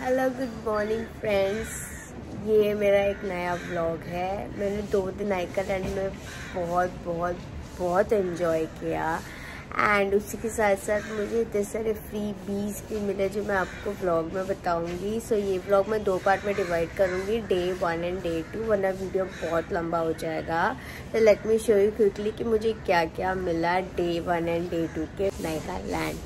hello good morning friends ये मेरा एक नया व्लॉग है मैंने दो दिन आइका लैंड में बहुत बहुत बहुत इन्जॉय किया एंड उसी के साथ साथ मुझे इतने सारे फ्री बीज भी मिले जो मैं आपको व्लॉग में बताऊंगी सो so, ये व्लॉग मैं दो पार्ट में डिवाइड करूंगी day one and day two वरना वीडियो बहुत लंबा हो जाएगा तो let me show you quickly कि मुझे क्या क्या मिला day one and day two के नायका लैंड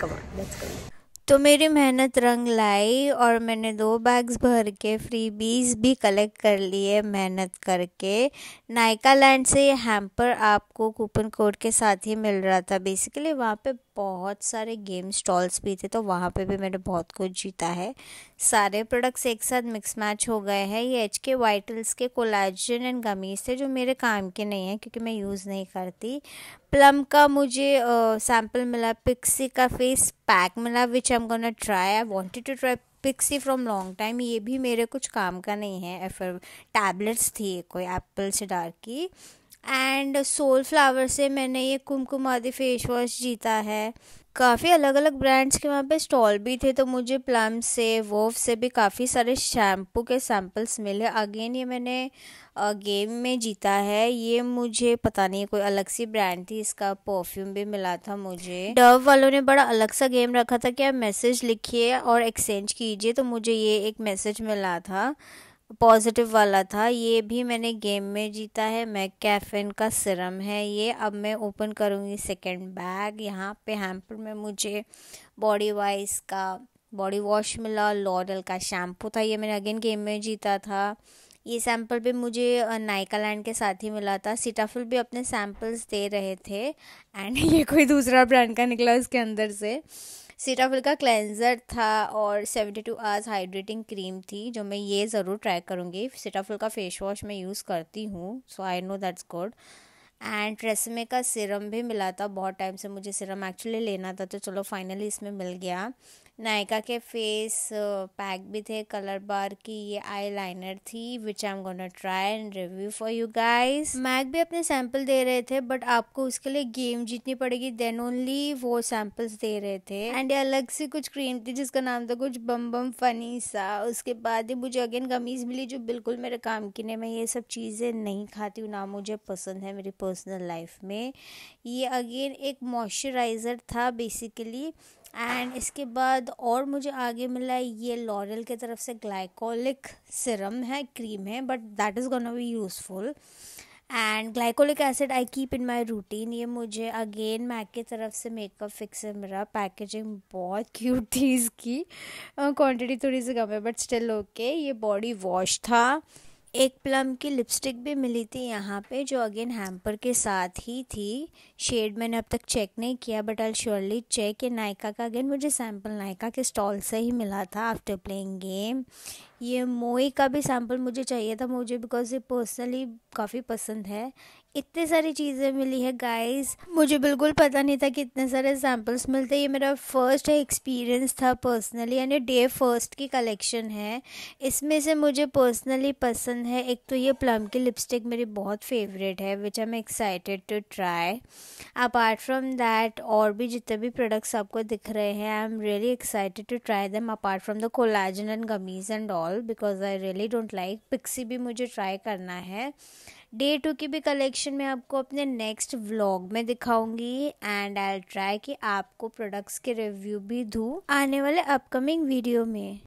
कमान लेट्स कमा तो मेरी मेहनत रंग लाई और मैंने दो बैग्स भर के फ्री बीज भी कलेक्ट कर लिए मेहनत करके नायका लैंड से ये हैम्पर आपको कूपन कोड के साथ ही मिल रहा था बेसिकली वहाँ पे बहुत सारे गेम स्टॉल्स भी थे तो वहाँ पे भी मैंने बहुत कुछ जीता है सारे प्रोडक्ट्स एक साथ मिक्स मैच हो गए हैं ये एच के वाइटल्स के कोलाजन एंड गमीज थे जो मेरे काम के नहीं हैं क्योंकि मैं यूज़ नहीं करती प्लम का मुझे सैम्पल मिला पिक्सी का फेस पैक मिला which I am gonna try I wanted to try Pixi from long time ये भी मेरे कुछ काम का नहीं है टैबलेट्स थी कोई एप्पल से डार्क की एंड सोल फ्लावर से मैंने ये कुमकुम आदि फेस वॉश जीता है काफ़ी अलग अलग ब्रांड्स के वहाँ पे स्टॉल भी थे तो मुझे प्लम से वोव से भी काफ़ी सारे शैम्पू के सैम्पल्स मिले अगेन ये मैंने गेम में जीता है ये मुझे पता नहीं कोई अलग सी ब्रांड थी इसका परफ्यूम भी मिला था मुझे डव वालों ने बड़ा अलग सा गेम रखा था कि आप मैसेज लिखिए और एक्सचेंज कीजिए तो मुझे ये एक मैसेज मिला था पॉजिटिव वाला था ये भी मैंने गेम में जीता है मैं कैफिन का सिरम है ये अब मैं ओपन करूँगी सेकेंड बैग यहाँ पे हैम्पर में मुझे बॉडी वाइस का बॉडी वॉश मिला लॉरल का शैम्पू था ये मैंने अगेन गेम में जीता था ये सैम्पल भी मुझे नाइका लैंड के साथ ही मिला था सीटाफुल भी अपने सैम्पल्स दे रहे थे एंड ये कोई दूसरा ब्रांड का निकला उसके अंदर से सीटाफिल का क्लेंज़र था और seventy two hours hydrating cream थी जो मैं ये ज़रूर ट्राई करूँगी सीटाफिल का फेस वॉश मैं यूज़ करती हूँ so I know that's good and Tresemme का सिरम भी मिला था बहुत टाइम से मुझे सिरम एक्चुअली लेना था तो चलो फाइनली इसमें मिल गया नायका के फेस पैक भी थे कलर बार की ये आई लाइनर थी which I am gonna try and review for you guys MAC भी अपने सैम्पल दे रहे थे बट आपको उसके लिए गेम जीतनी पड़ेगी देन ओनली वो सैम्पल्स दे रहे थे एंड अलग से कुछ क्रीम थी जिसका नाम था कुछ बम बम फनी सा उसके बाद ही मुझे अगेन कमीज़ मिली जो बिल्कुल मेरे काम की नहीं मैं ये सब चीज़ें नहीं खाती हूँ ना मुझे पसंद है मेरी पर्सनल लाइफ में ये अगेन एक मॉइस्चराइज़र था बेसिकली एंड इसके बाद और मुझे आगे मिला ये लॉरल की तरफ से ग्लाइकोलिक सिरम है क्रीम है but that is gonna be useful and glycolic acid I keep in my routine ये मुझे अगेन मैक की तरफ से मेकअप फिक्सर मिला पैकेजिंग बहुत क्यूट थी इसकी क्वान्टिटी uh, थोड़ी सी कम है बट स्टिल ओके ये बॉडी वॉश था एक प्लम की लिपस्टिक भी मिली थी यहाँ पे जो अगेन हैम्पर के साथ ही थी शेड मैंने अब तक चेक नहीं किया बट आई श्योरली चेक ये नायका का अगेन मुझे सैम्पल नायका के स्टॉल से ही मिला था आफ्टर प्लेइंग गेम ये मोई का भी सैम्पल मुझे चाहिए था मुझे बिकॉज ये पर्सनली काफ़ी पसंद है इतनी सारी चीज़ें मिली है गाइस मुझे बिल्कुल पता नहीं था कि इतने सारे सैम्पल्स मिलते ये मेरा फर्स्ट एक्सपीरियंस था पर्सनली यानी डे फर्स्ट की कलेक्शन है इसमें से मुझे पर्सनली पसंद है एक तो ये प्लम की लिपस्टिक मेरी बहुत फेवरेट है which I am excited to try apart from that और भी जितने भी प्रोडक्ट्स आपको दिख रहे हैं I am really excited to try them apart from the collagen and gummies and all because I really don't like Pixi भी मुझे ट्राई करना है डे टू की भी कलेक्शन मैं आपको अपने नेक्स्ट व्लॉग में दिखाऊंगी एंड आई ट्राई कि आपको प्रोडक्ट्स के रिव्यू भी दूँ आने वाले अपकमिंग वीडियो में